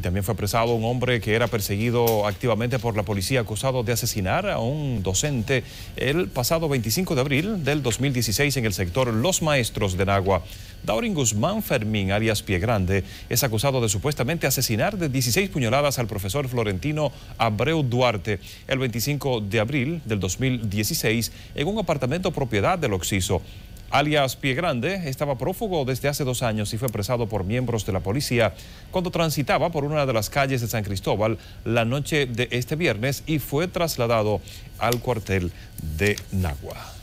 Y también fue apresado un hombre que era perseguido activamente por la policía acusado de asesinar a un docente el pasado 25 de abril del 2016 en el sector Los Maestros de Nagua. Daurin Guzmán Fermín, Arias Pie Grande, es acusado de supuestamente asesinar de 16 puñaladas al profesor florentino Abreu Duarte el 25 de abril del 2016 en un apartamento propiedad del Oxiso alias Pie Grande, estaba prófugo desde hace dos años y fue apresado por miembros de la policía cuando transitaba por una de las calles de San Cristóbal la noche de este viernes y fue trasladado al cuartel de Nagua.